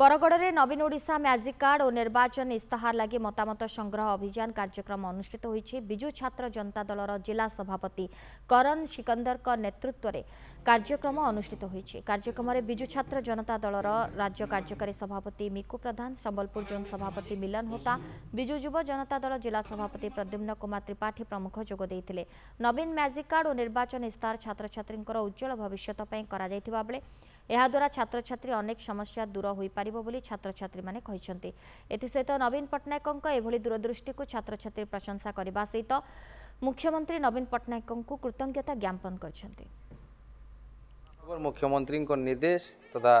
বরগড়ে নবীন Odisha magic card ও নির্বাচন ইস্তাহার লাগি মতামত সংগ্রহ অভিযান কার্যক্রম অনুষ্ঠিত হয়েছে বিজু ছাত্র জনতা দলর জেলা সভাপতি করণ সিকন্দর নেতৃত্বে কার্যক্রম অনুষ্ঠিত হয়েছে কার্যক্রমে বিজু ছাত্র জনতা দলর রাজ্য কার্যকারী সভাপতি মিকু প্রধান সম্বলপুর জোন সভাপতি মিলন হোতা বিজু যুব জনতা দল জেলা সভাপতি প্রদ্যুম্ন কুমার ত্রিপাঠী প্রমুখ যোগ দিয়ে নবীন ম্যাজিক কার্ড ও নির্বাচন ইস্তাহার ছাত্রছাত্রী উজ্জ্বল ভবিষ্যৎ করা যাই বেড়ে ଏହାଦ୍ୱାରା ଛାତ୍ରଛାତ୍ରୀ ଅନେକ ସମସ୍ୟା ଦୂର ହୋଇପାରିବ ବୋଲି ଛାତ୍ରଛାତ୍ରୀମାନେ କହିଛନ୍ତି ଏଥିସହିତ ନବୀନ ପଟ୍ଟନାୟକଙ୍କ ଏଭଳି ଦୂରଦୃଷ୍ଟିକୁ ଛାତ୍ରଛାତ୍ରୀ ପ୍ରଶଂସା କରିବା ସହିତ ମୁଖ୍ୟମନ୍ତ୍ରୀ ନବୀନ ପଟ୍ଟନାୟକଙ୍କୁ କୃତଜ୍ଞତା ଜ୍ଞାପନ କରିଛନ୍ତି ମୁଖ୍ୟମନ୍ତ୍ରୀଙ୍କ ନିର୍ଦ୍ଦେଶ ତଥା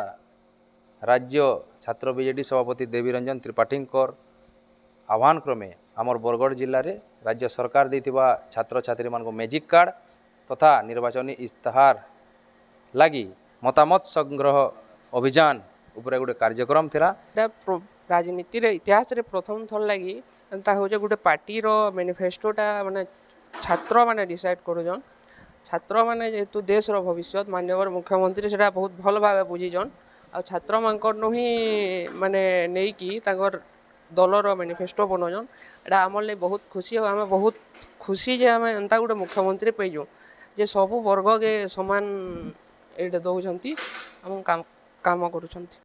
ରାଜ୍ୟ ଛାତ୍ର ବିଜେଡ଼ି ସଭାପତି ଦେବୀରଞ୍ଜନ ତ୍ରିପାଠୀଙ୍କର ଆହ୍ୱାନ କ୍ରମେ ଆମର ବରଗଡ଼ ଜିଲ୍ଲାରେ ରାଜ୍ୟ ସରକାର ଦେଇଥିବା ଛାତ୍ରଛାତ୍ରୀମାନଙ୍କୁ ମ୍ୟାଜିକ୍ କାର୍ଡ଼ ତଥା ନିର୍ବାଚନୀ ଇସ୍ତାହାର ଲାଗି মতামত সংগ্রহ অভিযান উপরে গোটে কার্যক্রম লা রাজনীতির ইতিহাসের প্রথম থর লাগি তা হচ্ছে গোটে পার্টির ম্যানিফেস্টোটা মানে ছাত্র মানে ডিসাইড করুছন ছাত্র মানে যেহেতু দেশর ভবিষ্যৎ মাননীয় মুখ্যমন্ত্রী সেটা বহুত ভাল ভাবে বুঝিছন আর ছাত্র মানকরু হি মানে নেইকি তাঙ্কর দলর ম্যানিফেস্টো বনাউছন এটা আমার লাগে বহুত খুশি আমি বহুত খুশি যে আমি এন্তা গোটে মুখ্যমন্ত্রী পাইছু যে সবু বর্গকে সমান ଏଇଟା ଦେଉଛନ୍ତି ଏବଂ କାମ କରୁଛନ୍ତି